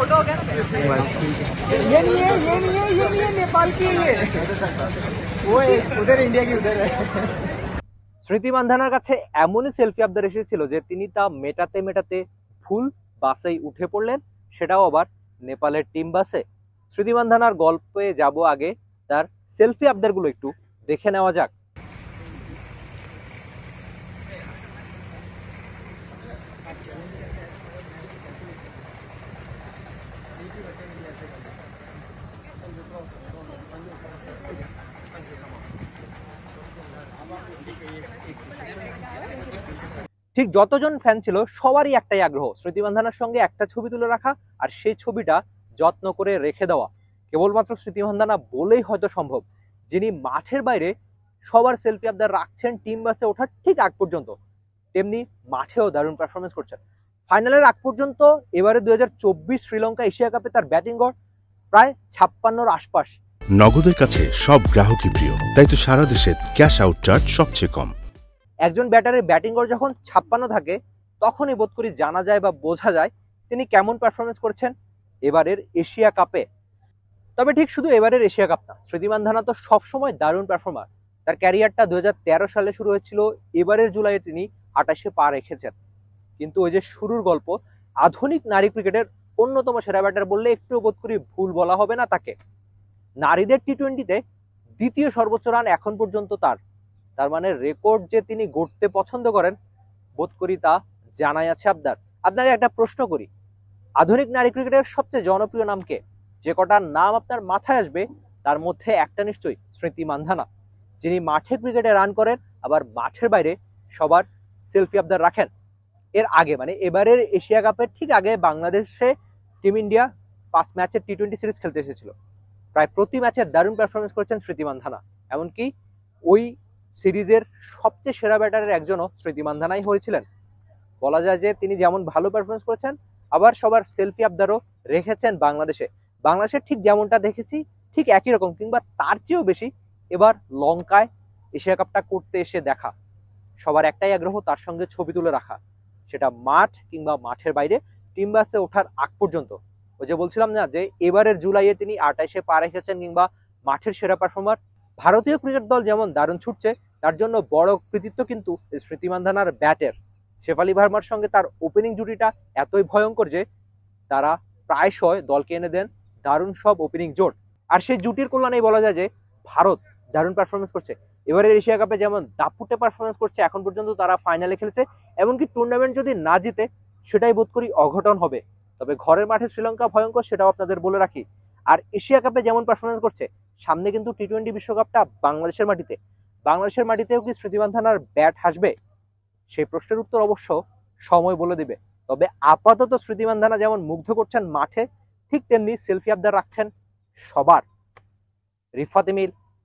photo हो गया ये नहीं है ये नहीं है ये नहीं है नेपाल की है वो उधर इंडिया की उधर है স্মৃতি মান্ধানার কাছে এমনই সেলফি আবদার এসেছিল যে তিনি তা মেটাতে মেটাতে ফুল বাসেই উঠে পড়লেন সেটাও আবার নেপালের টিম বাসে স্মৃতি মান্ধানার গল্পে যাব আগে তার সেলফি আবদারগুলো একটু দেখে নেওয়া যাক ঠিক যতজন ফ্যান ছিল সবারই একটাই আগ্রহ স্মৃতিবান্ধানার সঙ্গে একটা ছবি তুলে রাখা আর সেই ছবিটা যত্ন করে রেখে দেওয়া কেবলমাত্র স্মৃতিবান্ধানা বলেই হয়তো সম্ভব যিনি মাঠের বাইরে সবার সেলফি আপনার রাখছেন টিম বাসে ওঠার ঠিক আগ পর্যন্ত তেমনি মাঠেও দারুণ পারফরমেন্স করছেন ফাইনালের আগ পর্যন্ত এবারে দু শ্রীলঙ্কা এশিয়া কাপে তার ব্যাটিং গড় প্রায় ছাপ্পান্নর আশপাশ নগদের কাছে সব গ্রাহকই প্রিয় তাই তো সারা দেশে ক্যাশ আউট চার্জ সবচেয়ে কম একজন ব্যাটারের ব্যাটিং গড় যখন ছাপ্পান্ন থাকে তখনই বোধ করি জানা যায় বা বোঝা যায় তিনি কেমন পারফরমেন্স করছেন এবারের এশিয়া কাপে তবে ঠিক শুধু এবারের এশিয়া কাপ না শ্রীতিমান ধানা তো সবসময় দারুণ পারফর্মার তার ক্যারিয়ারটা দু সালে শুরু হয়েছিল এবারের জুলাইয়ে তিনি আটাশে পা রেখেছেন কিন্তু ওই যে শুরুর গল্প আধুনিক নারী ক্রিকেটের অন্যতম সেরা ব্যাটার বললে একটু বোধ করি ভুল বলা হবে না তাকে নারীদের টি টোয়েন্টিতে দ্বিতীয় সর্বোচ্চ রান এখন পর্যন্ত তার তার মানে রেকর্ড যে তিনি গড়তে পছন্দ করেন বোধ করি তা জানাই আছে আপনার আপনাকে একটা প্রশ্ন করি আধুনিক নারী ক্রিকেটের সবচেয়ে জনপ্রিয় নামকে যে কটা নাম আপনার মাথায় আসবে তার মধ্যে একটা নিশ্চয়ই স্মৃতি মান্ধানা যিনি মাঠে ক্রিকেটে রান করেন আবার মাঠের বাইরে সবার সেলফি আপনার রাখেন এর আগে মানে এবারের এশিয়া কাপের ঠিক আগে বাংলাদেশে টিম ইন্ডিয়া পাঁচ ম্যাচের টি টোয়েন্টি সিরিজ খেলতে এসেছিল প্রায় প্রতি ম্যাচে দারুণ পারফরমেন্স করেছেন স্মৃতিমান ধানা এমনকি ওই সিরিজের সবচেয়ে সেরা ব্যাটারের একজনও স্মৃতিমান ধানাই হয়েছিলেন বলা যায় যে তিনি যেমন ভালো পারফরমেন্স করেছেন আবার সবার সেলফি আবদারও রেখেছেন বাংলাদেশে বাংলাদেশের ঠিক যেমনটা দেখেছি ঠিক একই রকম কিংবা তার চেয়েও বেশি এবার লঙ্কায় এশিয়া কাপটা করতে এসে দেখা সবার একটাই আগ্রহ তার সঙ্গে ছবি তুলে রাখা সেটা মাঠ কিংবা মাঠের বাইরে টিমবাসে ওঠার আগ পর্যন্ত ওই যে বলছিলাম না যে এবারের জুলাইয়ে তিনি আটাইশে পা রেখেছেন কিংবা মাঠের সেরা পারফর্মার ভারতীয় ক্রিকেট দল যেমন দারুণ ছুটছে তার জন্য বড় কৃতিত্ব কিন্তু স্মৃতিমান্ধানার ব্যাটের শেফালি ভার্মার সঙ্গে তার ওপেনিং জুটিটা এতই ভয়ঙ্কর যে তারা প্রায়শই দলকে এনে দেন দারুণ সব ওপেনিং জোট আর সেই জুটির কল্যাণেই বলা যায় যে ভারত দারুণ পারফরমেন্স করছে এবারে এশিয়া কাপে যেমন দাপুটে পারফরমেন্স করছে এখন পর্যন্ত তারা ফাইনালে খেলেছে এমনকি টুর্নামেন্ট যদি না জিতে সেটাই বোধ করি অঘটন হবে তবে ঘরের মাঠে শ্রীলঙ্কা ভয়ঙ্কর সেটাও আপনাদের বলে রাখি আর এশিয়া কাপে যেমন পারফরমেন্স করছে সামনে কিন্তু টি টোয়েন্টি বিশ্বকাপটা বাংলাদেশের মাটিতে বাংলাদেশের মাটিতেও কি শ্রুতিমান ব্যাট হাসবে সেই প্রশ্নের উত্তর অবশ্য সময় বলে দিবে তবে আপাতত শ্রুতিমান যেমন মুগ্ধ করছেন মাঠে ঠিক তেমনি সেলফি আবদার রাখছেন সবার রিফাত এমিল